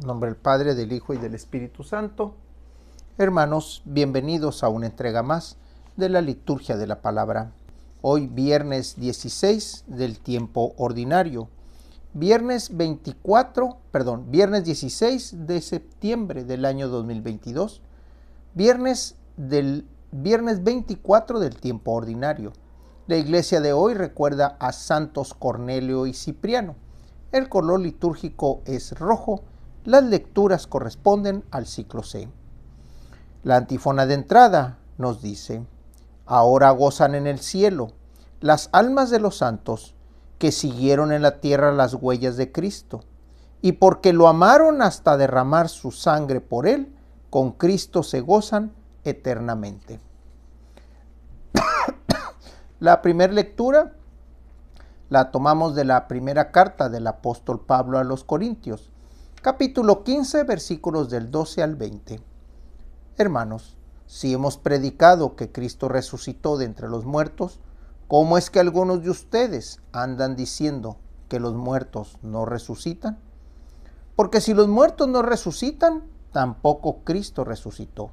En nombre del Padre, del Hijo y del Espíritu Santo. Hermanos, bienvenidos a una entrega más de la liturgia de la palabra. Hoy viernes 16 del tiempo ordinario. Viernes 24, perdón, viernes 16 de septiembre del año 2022. Viernes del viernes 24 del tiempo ordinario. La iglesia de hoy recuerda a santos Cornelio y Cipriano. El color litúrgico es rojo las lecturas corresponden al ciclo C. La antífona de entrada nos dice, ahora gozan en el cielo las almas de los santos que siguieron en la tierra las huellas de Cristo, y porque lo amaron hasta derramar su sangre por él, con Cristo se gozan eternamente. la primera lectura la tomamos de la primera carta del apóstol Pablo a los Corintios, capítulo 15, versículos del 12 al 20. Hermanos, si hemos predicado que Cristo resucitó de entre los muertos, ¿cómo es que algunos de ustedes andan diciendo que los muertos no resucitan? Porque si los muertos no resucitan, tampoco Cristo resucitó.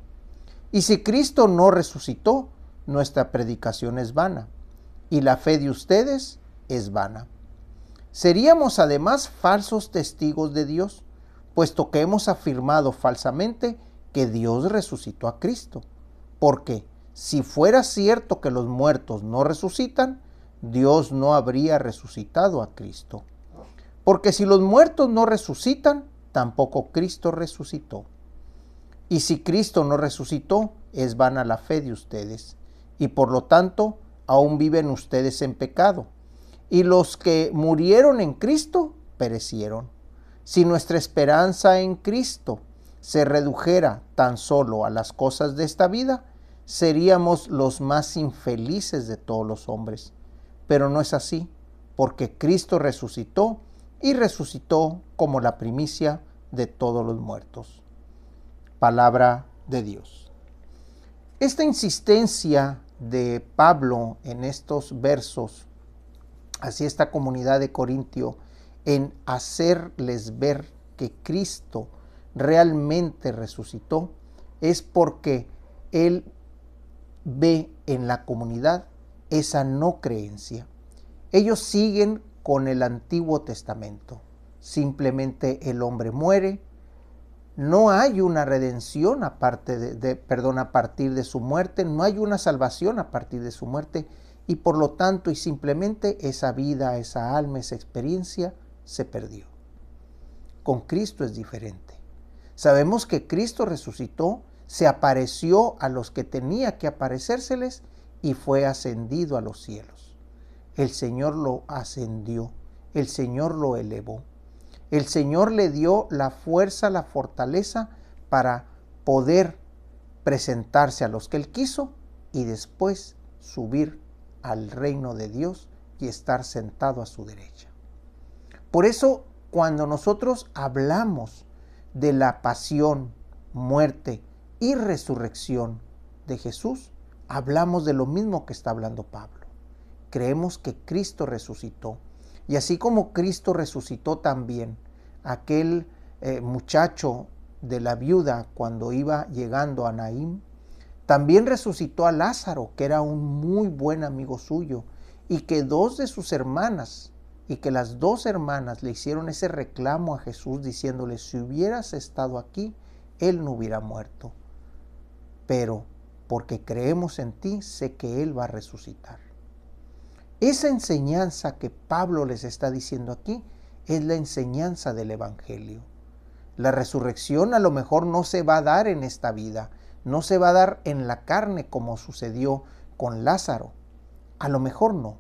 Y si Cristo no resucitó, nuestra predicación es vana y la fe de ustedes es vana. Seríamos además falsos testigos de Dios puesto que hemos afirmado falsamente que Dios resucitó a Cristo. Porque si fuera cierto que los muertos no resucitan, Dios no habría resucitado a Cristo. Porque si los muertos no resucitan, tampoco Cristo resucitó. Y si Cristo no resucitó, es vana la fe de ustedes. Y por lo tanto, aún viven ustedes en pecado. Y los que murieron en Cristo, perecieron. Si nuestra esperanza en Cristo se redujera tan solo a las cosas de esta vida, seríamos los más infelices de todos los hombres. Pero no es así, porque Cristo resucitó y resucitó como la primicia de todos los muertos. Palabra de Dios. Esta insistencia de Pablo en estos versos hacia esta comunidad de Corintio en hacerles ver que Cristo realmente resucitó es porque Él ve en la comunidad esa no creencia. Ellos siguen con el Antiguo Testamento. Simplemente el hombre muere. No hay una redención perdón, a partir de su muerte, no hay una salvación a partir de su muerte y por lo tanto y simplemente esa vida, esa alma, esa experiencia se perdió. Con Cristo es diferente. Sabemos que Cristo resucitó, se apareció a los que tenía que aparecérseles y fue ascendido a los cielos. El Señor lo ascendió, el Señor lo elevó. El Señor le dio la fuerza, la fortaleza para poder presentarse a los que Él quiso y después subir al reino de Dios y estar sentado a su derecha. Por eso, cuando nosotros hablamos de la pasión, muerte y resurrección de Jesús, hablamos de lo mismo que está hablando Pablo. Creemos que Cristo resucitó. Y así como Cristo resucitó también aquel eh, muchacho de la viuda cuando iba llegando a Naim, también resucitó a Lázaro, que era un muy buen amigo suyo, y que dos de sus hermanas, y que las dos hermanas le hicieron ese reclamo a Jesús diciéndole, si hubieras estado aquí, él no hubiera muerto. Pero porque creemos en ti, sé que él va a resucitar. Esa enseñanza que Pablo les está diciendo aquí es la enseñanza del Evangelio. La resurrección a lo mejor no se va a dar en esta vida, no se va a dar en la carne como sucedió con Lázaro. A lo mejor no,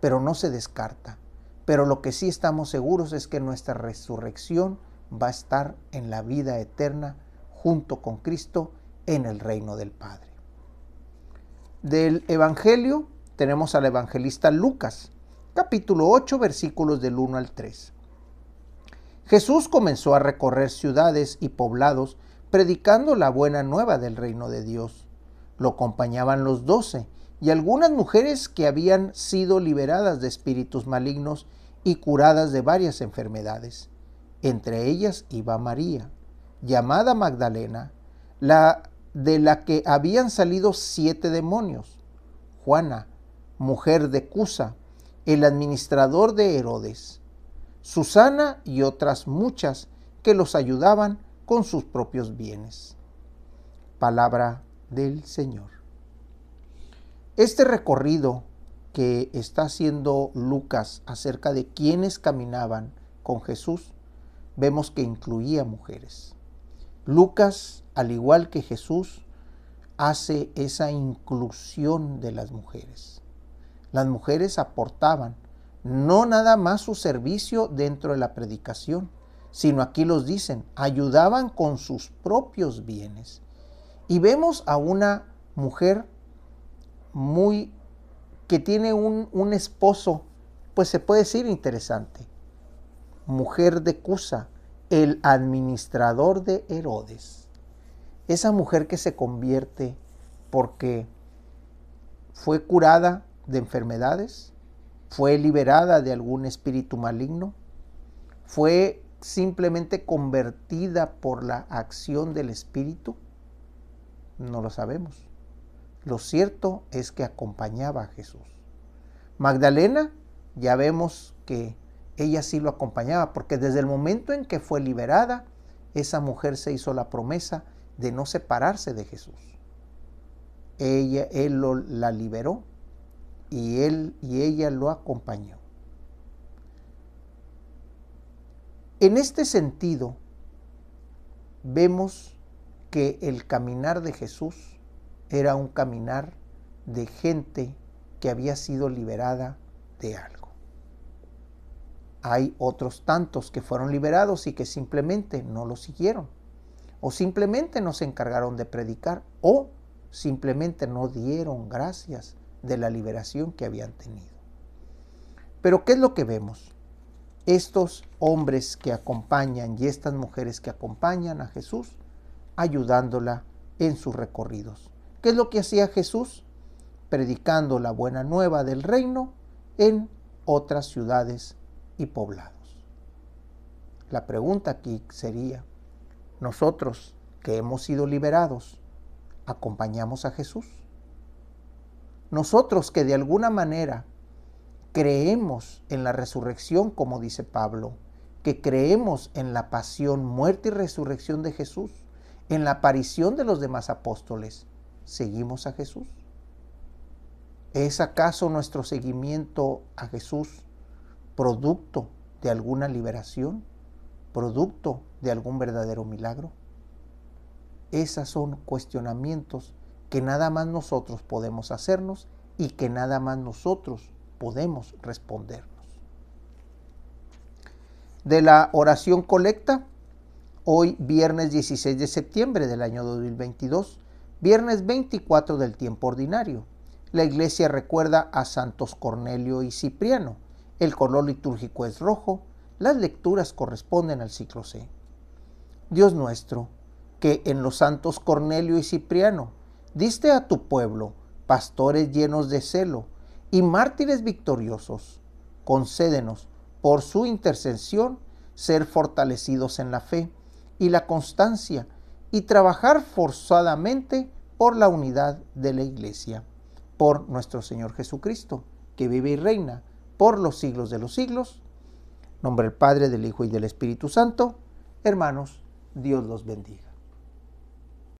pero no se descarta. Pero lo que sí estamos seguros es que nuestra resurrección va a estar en la vida eterna junto con Cristo en el reino del Padre. Del Evangelio tenemos al evangelista Lucas, capítulo 8, versículos del 1 al 3. Jesús comenzó a recorrer ciudades y poblados predicando la buena nueva del reino de Dios. Lo acompañaban los doce y algunas mujeres que habían sido liberadas de espíritus malignos y curadas de varias enfermedades. Entre ellas iba María, llamada Magdalena, la de la que habían salido siete demonios, Juana, mujer de Cusa, el administrador de Herodes, Susana y otras muchas que los ayudaban con sus propios bienes. Palabra del Señor. Este recorrido que está haciendo Lucas acerca de quienes caminaban con Jesús, vemos que incluía mujeres. Lucas, al igual que Jesús, hace esa inclusión de las mujeres. Las mujeres aportaban no nada más su servicio dentro de la predicación, sino aquí los dicen, ayudaban con sus propios bienes. Y vemos a una mujer muy, que tiene un, un esposo, pues se puede decir interesante, mujer de Cusa, el administrador de Herodes. Esa mujer que se convierte porque fue curada de enfermedades, fue liberada de algún espíritu maligno, fue simplemente convertida por la acción del espíritu, no lo sabemos. Lo cierto es que acompañaba a Jesús. Magdalena, ya vemos que ella sí lo acompañaba, porque desde el momento en que fue liberada, esa mujer se hizo la promesa de no separarse de Jesús. Ella, él la liberó y, él, y ella lo acompañó. En este sentido, vemos que el caminar de Jesús era un caminar de gente que había sido liberada de algo. Hay otros tantos que fueron liberados y que simplemente no lo siguieron, o simplemente no se encargaron de predicar, o simplemente no dieron gracias de la liberación que habían tenido. Pero ¿qué es lo que vemos? Estos hombres que acompañan y estas mujeres que acompañan a Jesús, ayudándola en sus recorridos. ¿Qué es lo que hacía Jesús? Predicando la buena nueva del reino en otras ciudades y poblados. La pregunta aquí sería, ¿nosotros que hemos sido liberados, acompañamos a Jesús? Nosotros que de alguna manera creemos en la resurrección, como dice Pablo, que creemos en la pasión, muerte y resurrección de Jesús, en la aparición de los demás apóstoles, seguimos a Jesús? ¿Es acaso nuestro seguimiento a Jesús producto de alguna liberación? ¿Producto de algún verdadero milagro? Esos son cuestionamientos que nada más nosotros podemos hacernos y que nada más nosotros podemos respondernos. De la oración colecta, hoy viernes 16 de septiembre del año 2022, Viernes 24 del tiempo ordinario. La iglesia recuerda a santos Cornelio y Cipriano. El color litúrgico es rojo. Las lecturas corresponden al ciclo C. Dios nuestro, que en los santos Cornelio y Cipriano diste a tu pueblo pastores llenos de celo y mártires victoriosos, concédenos por su intercesión ser fortalecidos en la fe y la constancia y trabajar forzadamente por la unidad de la Iglesia, por nuestro Señor Jesucristo, que vive y reina por los siglos de los siglos. Nombre del Padre, del Hijo y del Espíritu Santo. Hermanos, Dios los bendiga.